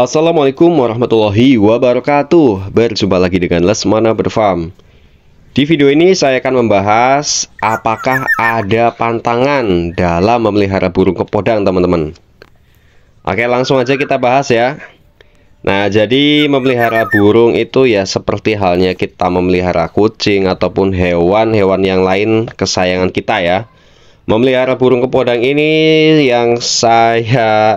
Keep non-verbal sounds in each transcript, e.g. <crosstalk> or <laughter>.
Assalamualaikum warahmatullahi wabarakatuh Berjumpa lagi dengan Lesmana Berfarm Di video ini saya akan membahas Apakah ada pantangan dalam memelihara burung kepodang teman-teman Oke langsung aja kita bahas ya Nah jadi memelihara burung itu ya seperti halnya kita memelihara kucing Ataupun hewan-hewan yang lain kesayangan kita ya Memelihara burung kepodang ini yang saya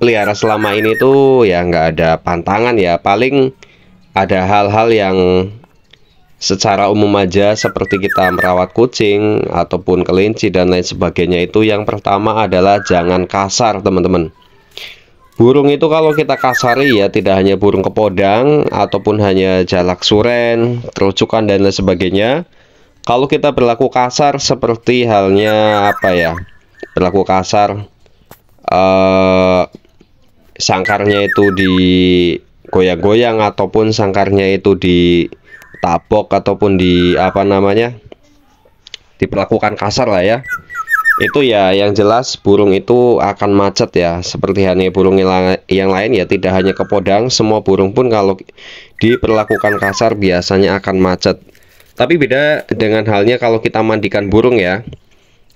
pelihara selama ini tuh ya nggak ada pantangan ya paling ada hal-hal yang secara umum aja seperti kita merawat kucing ataupun kelinci dan lain sebagainya itu yang pertama adalah jangan kasar teman-teman burung itu kalau kita kasari ya tidak hanya burung kepodang ataupun hanya jalak suren terucukan dan lain sebagainya kalau kita berlaku kasar seperti halnya apa ya berlaku kasar eh uh, sangkarnya itu di goyang-goyang ataupun sangkarnya itu di tabok ataupun di apa namanya diperlakukan kasar lah ya itu ya yang jelas burung itu akan macet ya seperti hanya burung yang lain ya tidak hanya kepodang semua burung pun kalau diperlakukan kasar biasanya akan macet tapi beda dengan halnya kalau kita mandikan burung ya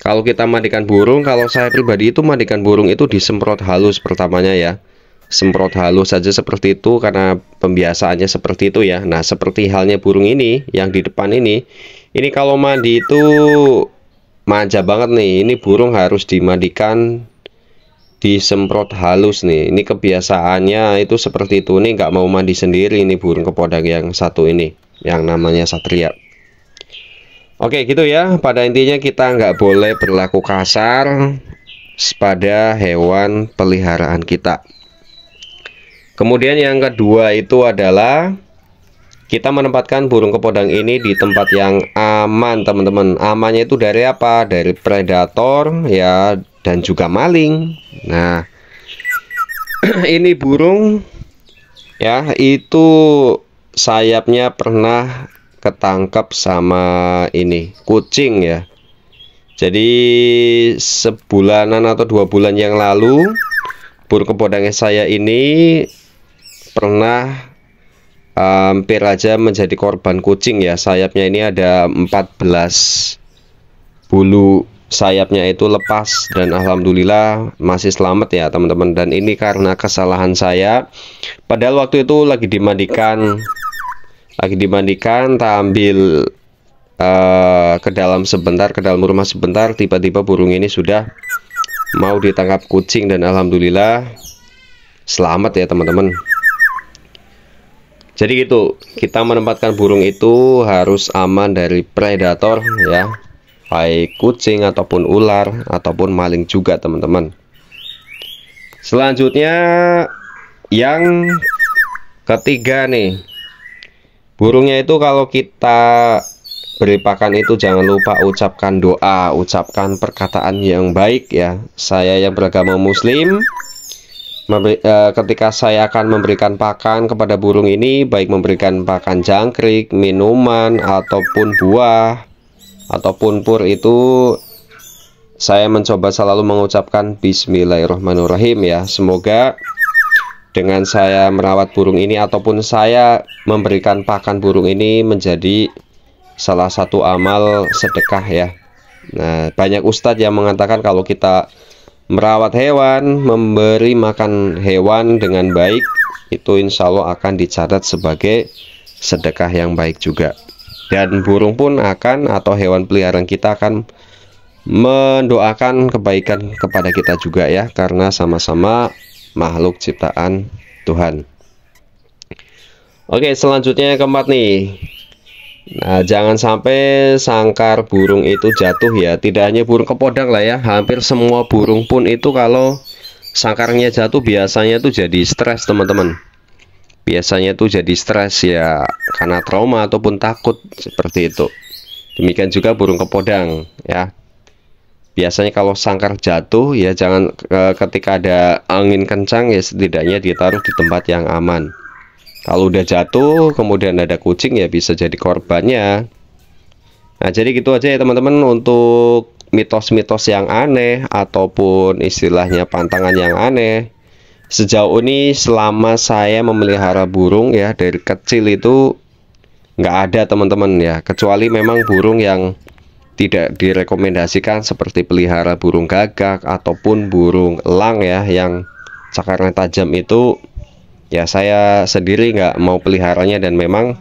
kalau kita mandikan burung kalau saya pribadi itu mandikan burung itu disemprot halus pertamanya ya semprot halus saja seperti itu karena pembiasaannya seperti itu ya nah seperti halnya burung ini yang di depan ini ini kalau mandi itu manja banget nih ini burung harus dimandikan disemprot halus nih ini kebiasaannya itu seperti itu nih nggak mau mandi sendiri ini burung kepodang yang satu ini yang namanya satria Oke gitu ya pada intinya kita nggak boleh berlaku kasar pada hewan peliharaan kita Kemudian yang kedua itu adalah kita menempatkan burung kepodang ini di tempat yang aman teman-teman amannya itu dari apa dari predator ya dan juga maling nah <clears throat> ini burung ya itu sayapnya pernah ketangkap sama ini kucing ya jadi sebulanan atau dua bulan yang lalu burung kepodangnya saya ini pernah eh, hampir aja menjadi korban kucing ya sayapnya ini ada 14 bulu sayapnya itu lepas dan alhamdulillah masih selamat ya teman-teman dan ini karena kesalahan saya padahal waktu itu lagi dimandikan lagi dimandikan tampil uh, eh, ke dalam sebentar ke dalam rumah sebentar tiba-tiba burung ini sudah mau ditangkap kucing dan alhamdulillah selamat ya teman-teman jadi gitu, kita menempatkan burung itu harus aman dari predator ya, baik kucing ataupun ular ataupun maling juga teman-teman. Selanjutnya yang ketiga nih, burungnya itu kalau kita beri pakan itu jangan lupa ucapkan doa, ucapkan perkataan yang baik ya. Saya yang beragama Muslim Eh, ketika saya akan memberikan pakan kepada burung ini baik memberikan pakan jangkrik, minuman ataupun buah ataupun pur itu saya mencoba selalu mengucapkan bismillahirrahmanirrahim ya. Semoga dengan saya merawat burung ini ataupun saya memberikan pakan burung ini menjadi salah satu amal sedekah ya. Nah, banyak ustadz yang mengatakan kalau kita merawat hewan, memberi makan hewan dengan baik, itu insya Allah akan dicatat sebagai sedekah yang baik juga. Dan burung pun akan atau hewan peliharaan kita akan mendoakan kebaikan kepada kita juga ya karena sama-sama makhluk ciptaan Tuhan. Oke, selanjutnya yang keempat nih. Nah, jangan sampai sangkar burung itu jatuh ya. Tidak hanya burung kepodang lah ya, hampir semua burung pun itu kalau sangkarnya jatuh biasanya itu jadi stres, teman-teman. Biasanya itu jadi stres ya karena trauma ataupun takut seperti itu. Demikian juga burung kepodang ya. Biasanya kalau sangkar jatuh ya jangan eh, ketika ada angin kencang ya setidaknya ditaruh di tempat yang aman. Kalau udah jatuh kemudian ada kucing ya bisa jadi korbannya. Nah, jadi gitu aja ya teman-teman untuk mitos-mitos yang aneh ataupun istilahnya pantangan yang aneh. Sejauh ini selama saya memelihara burung ya dari kecil itu nggak ada teman-teman ya kecuali memang burung yang tidak direkomendasikan seperti pelihara burung gagak ataupun burung elang ya yang cakarnya tajam itu ya saya sendiri nggak mau peliharanya dan memang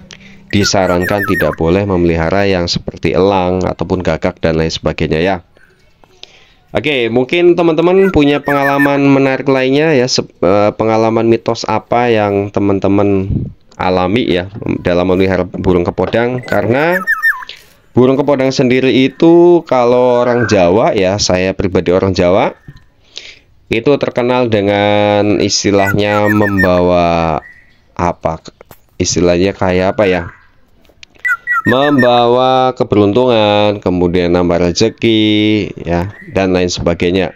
disarankan tidak boleh memelihara yang seperti elang ataupun gagak dan lain sebagainya ya Oke, mungkin teman-teman punya pengalaman menarik lainnya ya, eh, pengalaman mitos apa yang teman-teman alami ya dalam memelihara burung kepodang karena burung kepodang sendiri itu kalau orang Jawa ya, saya pribadi orang Jawa itu terkenal dengan istilahnya membawa apa istilahnya kayak apa ya membawa keberuntungan kemudian nambah rezeki ya dan lain sebagainya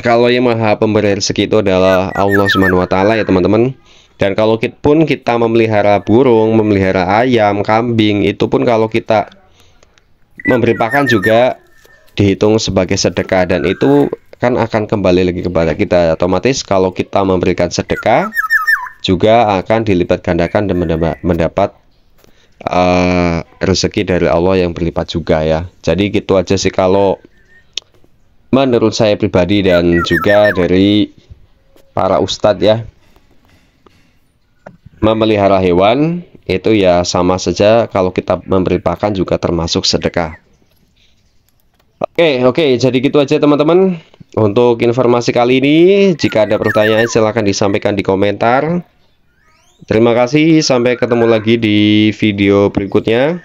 kalau yang maha pemberi rezeki itu adalah Allah Subhanahu wa taala ya teman-teman dan kalau kita pun kita memelihara burung memelihara ayam kambing itu pun kalau kita memberi pakan juga dihitung sebagai sedekah dan itu kan akan kembali lagi kepada kita otomatis kalau kita memberikan sedekah juga akan dilipat gandakan dan mendapat, uh, rezeki dari Allah yang berlipat juga ya jadi gitu aja sih kalau menurut saya pribadi dan juga dari para ustadz ya memelihara hewan itu ya sama saja kalau kita memberi pakan juga termasuk sedekah Oke, okay, oke, okay, jadi gitu aja teman-teman. Untuk informasi kali ini, jika ada pertanyaan silahkan disampaikan di komentar. Terima kasih, sampai ketemu lagi di video berikutnya.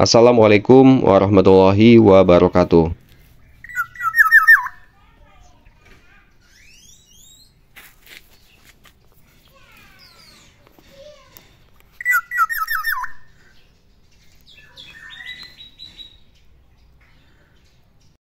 Assalamualaikum warahmatullahi wabarakatuh.